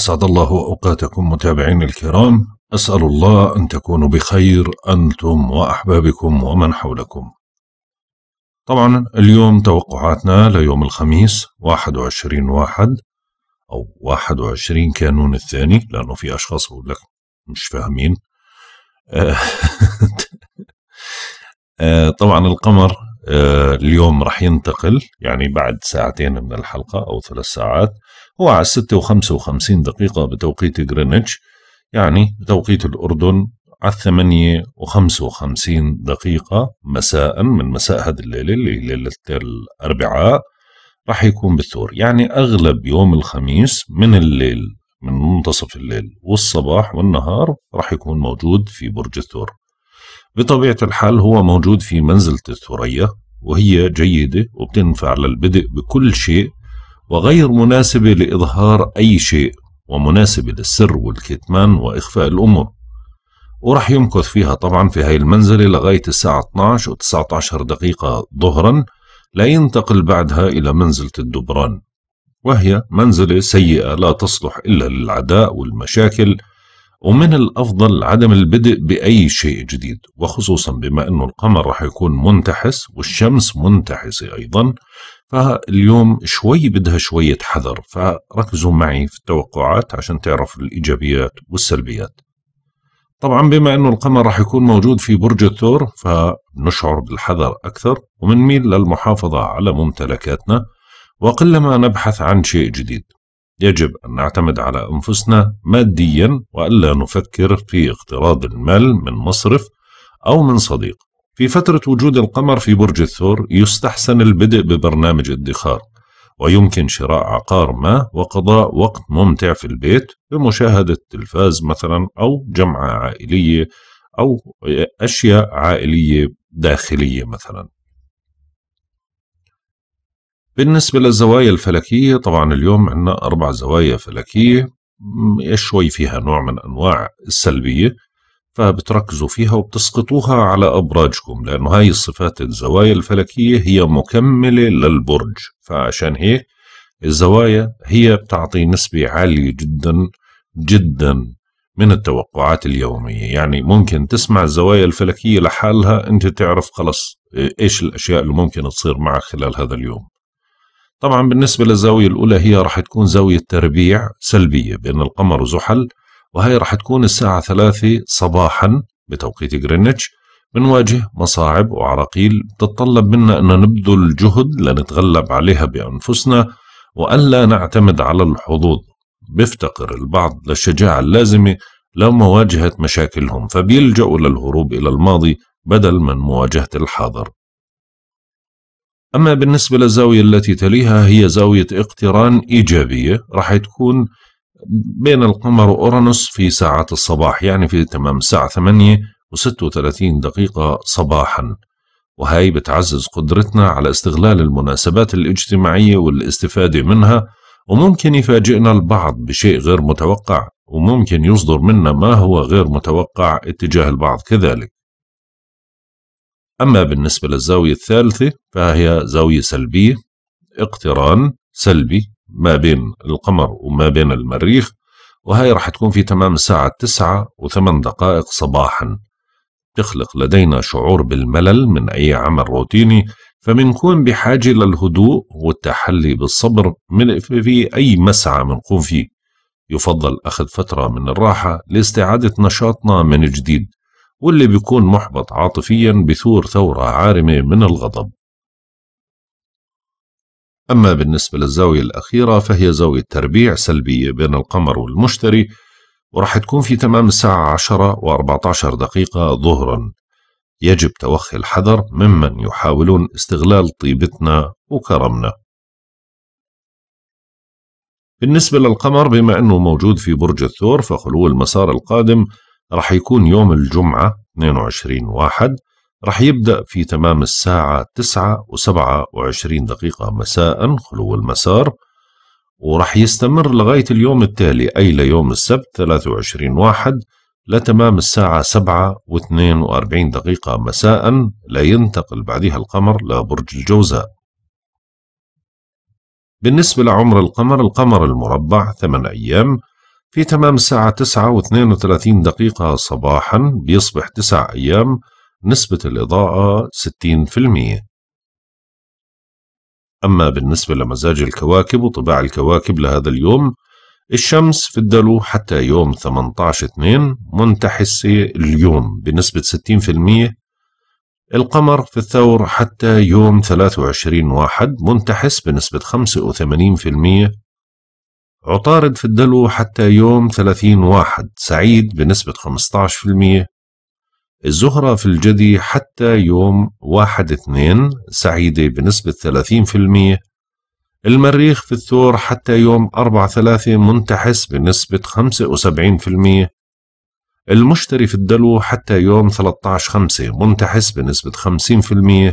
أسعد الله أوقاتكم متابعين الكرام أسأل الله أن تكونوا بخير أنتم وأحبابكم ومن حولكم طبعا اليوم توقعاتنا ليوم الخميس 21 واحد أو 21 كانون الثاني لأنه في أشخاص بقول لك مش فاهمين آه، طبعا القمر آه، اليوم رح ينتقل يعني بعد ساعتين من الحلقة أو ثلاث ساعات هو على الستة وخمسة وخمسين دقيقة بتوقيت جرينتش يعني بتوقيت الأردن على الثمانية وخمسة وخمسين دقيقة مساء من مساء هذه الليلة اللي ليلة الأربعاء رح يكون بالثور يعني أغلب يوم الخميس من الليل من منتصف الليل والصباح والنهار رح يكون موجود في برج الثور بطبيعة الحال هو موجود في منزلة الثريا وهي جيدة وبتنفع للبدء بكل شيء وغير مناسبة لإظهار أي شيء ومناسبة للسر والكتمان وإخفاء الأمور ورح يمكث فيها طبعا في هاي المنزلة لغاية الساعة 12 و 19 دقيقة ظهرا لا ينتقل بعدها إلى منزلة الدبران وهي منزلة سيئة لا تصلح إلا للعداء والمشاكل ومن الأفضل عدم البدء بأي شيء جديد وخصوصا بما أنه القمر راح يكون منتحس والشمس منتحسة أيضا فاليوم شوي بدها شوية حذر فركزوا معي في التوقعات عشان تعرف الإيجابيات والسلبيات طبعا بما أنه القمر راح يكون موجود في برج الثور فنشعر بالحذر أكثر ميل للمحافظة على ممتلكاتنا وقلما نبحث عن شيء جديد يجب أن نعتمد على أنفسنا ماديا وألا نفكر في اقتراض المال من مصرف أو من صديق في فترة وجود القمر في برج الثور يستحسن البدء ببرنامج ادخار ويمكن شراء عقار ما وقضاء وقت ممتع في البيت بمشاهدة تلفاز مثلا أو جمعة عائلية أو أشياء عائلية داخلية مثلا بالنسبة للزوايا الفلكية طبعا اليوم عندنا أربع زوايا فلكية شوي فيها نوع من أنواع السلبية فبتركزوا فيها وبتسقطوها على أبراجكم لأنه هاي الصفات الزوايا الفلكية هي مكملة للبرج فعشان هيك الزوايا هي بتعطي نسبة عالية جدا جدا من التوقعات اليومية يعني ممكن تسمع الزوايا الفلكية لحالها أنت تعرف خلص إيش الأشياء اللي ممكن تصير معك خلال هذا اليوم طبعا بالنسبة للزاوية الأولى هي راح تكون زاوية تربيع سلبية بين القمر وزحل وهي راح تكون الساعة ثلاثة صباحا بتوقيت غرينتش بنواجه مصاعب وعراقيل تتطلب منا أن نبذل جهد لنتغلب عليها بأنفسنا وألا نعتمد على الحظوظ بيفتقر البعض للشجاعة اللازمة لمواجهة مشاكلهم فبيلجأوا للهروب إلى الماضي بدل من مواجهة الحاضر أما بالنسبة للزاوية التي تليها هي زاوية اقتران إيجابية راح تكون بين القمر وأورانوس في ساعات الصباح يعني في تمام الساعة 8 و36 دقيقة صباحا وهي بتعزز قدرتنا على استغلال المناسبات الاجتماعية والاستفادة منها وممكن يفاجئنا البعض بشيء غير متوقع وممكن يصدر منا ما هو غير متوقع اتجاه البعض كذلك أما بالنسبة للزاوية الثالثة فهي زاوية سلبية اقتران سلبي ما بين القمر وما بين المريخ وهي راح تكون في تمام الساعة تسعة وثمان دقائق صباحا تخلق لدينا شعور بالملل من أي عمل روتيني فبنكون بحاجة للهدوء والتحلي بالصبر من في أي مسعى بنقوم فيه يفضل أخذ فترة من الراحة لاستعادة نشاطنا من جديد واللي بيكون محبط عاطفيا بثور ثورة عارمة من الغضب أما بالنسبة للزاوية الأخيرة فهي زاوية تربيع سلبية بين القمر والمشتري ورح تكون في تمام الساعة 10 و14 دقيقة ظهرا يجب توخي الحذر ممن يحاولون استغلال طيبتنا وكرمنا بالنسبة للقمر بما أنه موجود في برج الثور فخلو المسار القادم رح يكون يوم الجمعة 22 واحد رح يبدأ في تمام الساعة 9 و27 دقيقة مساء خلو المسار ورح يستمر لغاية اليوم التالي أي ليوم السبت 23 واحد لتمام الساعة 7 و42 دقيقة مساء لا ينتقل بعدها القمر لبرج الجوزاء بالنسبة لعمر القمر القمر المربع 8 أيام في تمام الساعة تسعة واثنين وثلاثين دقيقة صباحا بيصبح تسع أيام نسبة الإضاءة ستين في المية أما بالنسبة لمزاج الكواكب وطباع الكواكب لهذا اليوم الشمس في الدلو حتى يوم 18/2 منتحسة اليوم بنسبة 60% القمر في الثور حتى يوم 23/1 منتحس بنسبة المية عطارد في الدلو حتى يوم 30 واحد سعيد بنسبة 15% الزهرة في الجدي حتى يوم واحد اثنين سعيدة بنسبة 30% المريخ في الثور حتى يوم أربعة ثلاثة منتحس بنسبة 75% المشتري في الدلو حتى يوم 13 خمسة منتحس بنسبة 50%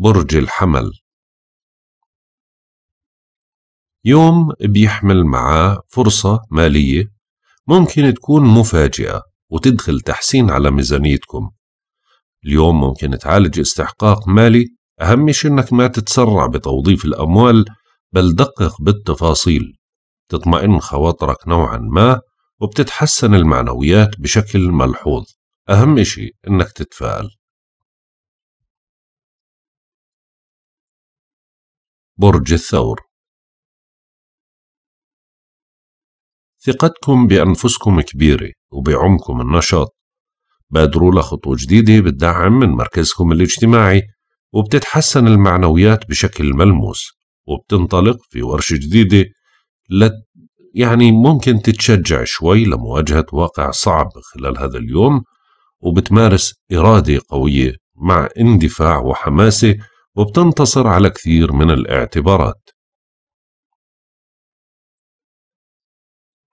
برج الحمل يوم بيحمل معاه فرصة مالية ممكن تكون مفاجئة وتدخل تحسين على ميزانيتكم اليوم ممكن تعالج استحقاق مالي أهم شيء إنك ما تتسرع بتوظيف الأموال بل دقق بالتفاصيل تطمئن خواطرك نوعا ما وبتتحسن المعنويات بشكل ملحوظ أهم شيء إنك تتفائل برج الثور ثقتكم بأنفسكم كبيرة وبعمكم النشاط بادروا لخطوة جديدة بالدعم من مركزكم الاجتماعي وبتتحسن المعنويات بشكل ملموس وبتنطلق في ورشة جديدة لت يعني ممكن تتشجع شوي لمواجهة واقع صعب خلال هذا اليوم وبتمارس إرادة قوية مع اندفاع وحماسة وبتنتصر على كثير من الاعتبارات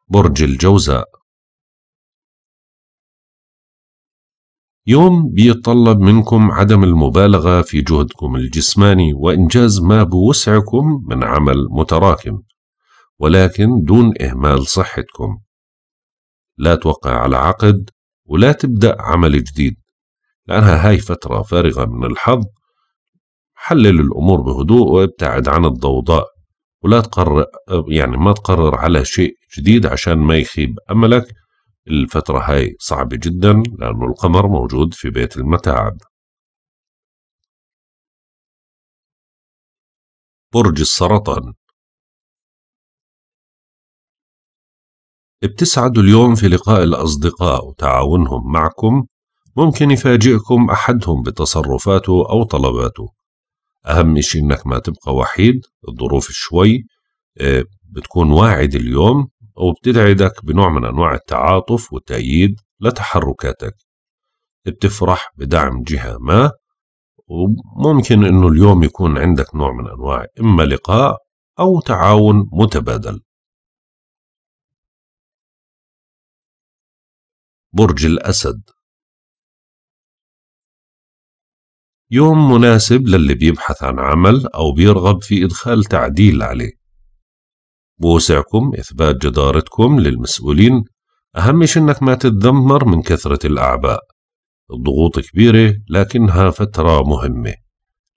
برج الجوزاء يوم بيتطلب منكم عدم المبالغة في جهدكم الجسماني وإنجاز ما بوسعكم من عمل متراكم ولكن دون إهمال صحتكم لا توقع على عقد ولا تبدأ عمل جديد لأنها هاي فترة فارغة من الحظ حلل الأمور بهدوء وابتعد عن الضوضاء ولا تقرر يعني ما تقرر على شيء جديد عشان ما يخيب أملك الفترة هاي صعبة جدا لأنه القمر موجود في بيت المتاعب برج السرطان بتسعدوا اليوم في لقاء الأصدقاء وتعاونهم معكم ممكن يفاجئكم أحدهم بتصرفاته أو طلباته اهم شيء انك ما تبقى وحيد الظروف شوي آه، بتكون واعد اليوم وبتدعدك بنوع من انواع التعاطف والتأييد لتحركاتك بتفرح بدعم جهة ما وممكن انه اليوم يكون عندك نوع من انواع اما لقاء او تعاون متبادل برج الاسد يوم مناسب للي بيبحث عن عمل أو بيرغب في إدخال تعديل عليه بوسعكم إثبات جدارتكم للمسؤولين أهم شي إنك ما تتذمر من كثرة الأعباء الضغوط كبيرة لكنها فترة مهمة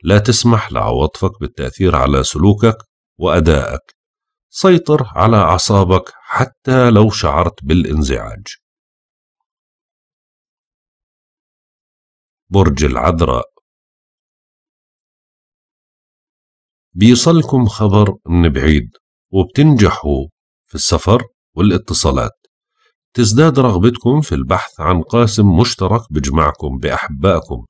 لا تسمح لعواطفك بالتأثير على سلوكك وأدائك سيطر على أعصابك حتى لو شعرت بالانزعاج برج العذراء بيصلكم خبر من بعيد وبتنجحوا في السفر والاتصالات تزداد رغبتكم في البحث عن قاسم مشترك بجمعكم بأحبائكم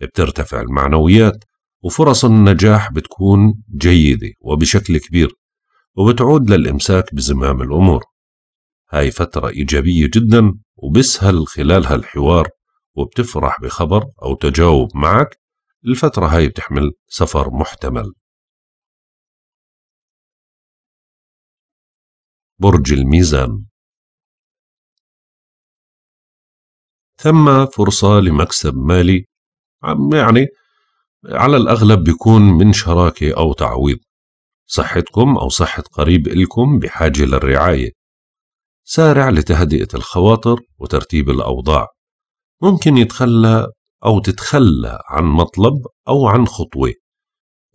بترتفع المعنويات وفرص النجاح بتكون جيدة وبشكل كبير وبتعود للإمساك بزمام الأمور هاي فترة إيجابية جدا وبسهل خلالها الحوار وبتفرح بخبر أو تجاوب معك الفترة هاي بتحمل سفر محتمل برج الميزان ثم فرصة لمكسب مالي يعني على الأغلب بيكون من شراكة أو تعويض صحتكم أو صحة قريب إلكم بحاجة للرعاية سارع لتهدئة الخواطر وترتيب الأوضاع ممكن يتخلى أو تتخلى عن مطلب أو عن خطوة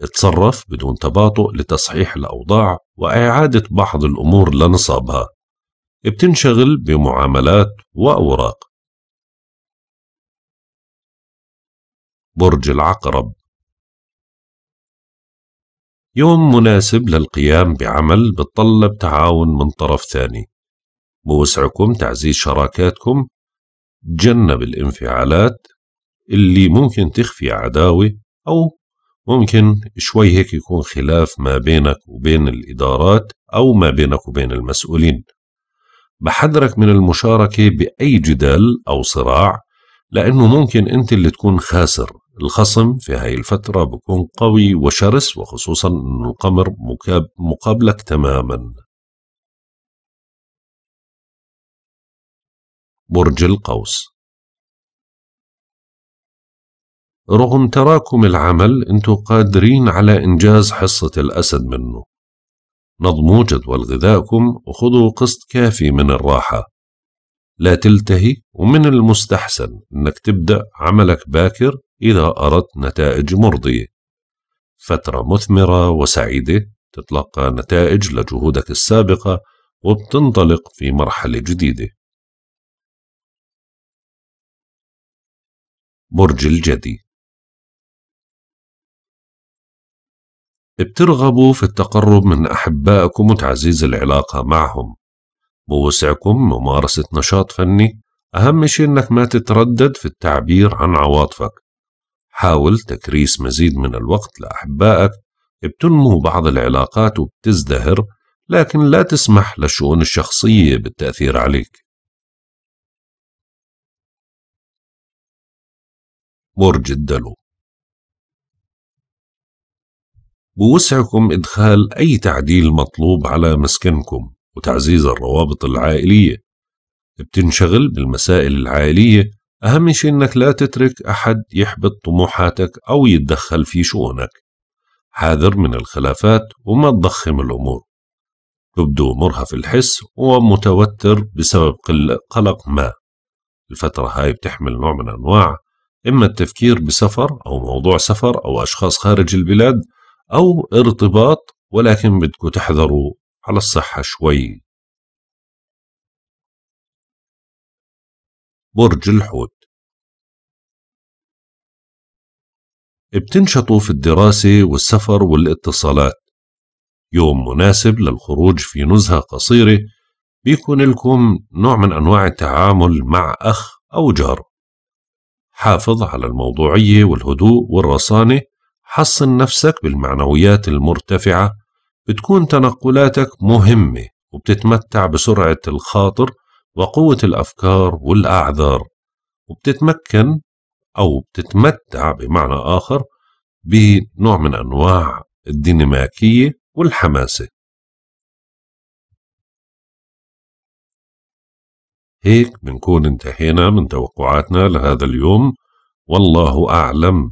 اتصرف بدون تباطؤ لتصحيح الأوضاع وإعادة بعض الأمور لنصابها بتنشغل بمعاملات وأوراق برج العقرب يوم مناسب للقيام بعمل بتطلب تعاون من طرف ثاني بوسعكم تعزيز شراكاتكم تجنب الانفعالات اللي ممكن تخفي عداوة أو ممكن شوي هيك يكون خلاف ما بينك وبين الإدارات أو ما بينك وبين المسؤولين بحذرك من المشاركة بأي جدال أو صراع لأنه ممكن أنت اللي تكون خاسر الخصم في هاي الفترة بكون قوي وشرس وخصوصا أن القمر مقابلك تماما برج القوس رغم تراكم العمل انتوا قادرين على إنجاز حصة الأسد منه نظموا جدول غذائكم وخذوا قسط كافي من الراحة لا تلتهي ومن المستحسن أنك تبدأ عملك باكر إذا أردت نتائج مرضية فترة مثمرة وسعيدة تتلقى نتائج لجهودك السابقة وبتنطلق في مرحلة جديدة برج الجدي بترغبوا في التقرب من أحبائكم وتعزيز العلاقة معهم بوسعكم ممارسة نشاط فني أهم شيء أنك ما تتردد في التعبير عن عواطفك حاول تكريس مزيد من الوقت لأحبائك بتنمو بعض العلاقات وبتزدهر لكن لا تسمح للشؤون الشخصية بالتأثير عليك برج الدلو بوسعكم إدخال أي تعديل مطلوب على مسكنكم وتعزيز الروابط العائلية بتنشغل بالمسائل العائلية أهم شيء إنك لا تترك أحد يحبط طموحاتك أو يتدخل في شؤونك حاذر من الخلافات وما تضخم الأمور تبدو مرهف الحس ومتوتر بسبب قلق ما الفترة هاي بتحمل نوع من أنواع إما التفكير بسفر أو موضوع سفر أو أشخاص خارج البلاد أو ارتباط ولكن بدكم تحذروا على الصحة شوي برج الحوت بتنشطوا في الدراسة والسفر والاتصالات يوم مناسب للخروج في نزهة قصيرة بيكون لكم نوع من أنواع التعامل مع أخ أو جار حافظ على الموضوعية والهدوء والرصانة حصن نفسك بالمعنويات المرتفعة بتكون تنقلاتك مهمة وبتتمتع بسرعة الخاطر وقوة الأفكار والأعذار وبتتمكن أو بتتمتع بمعنى آخر بنوع من أنواع الديناميكية والحماسة هيك بنكون انتهينا من توقعاتنا لهذا اليوم والله أعلم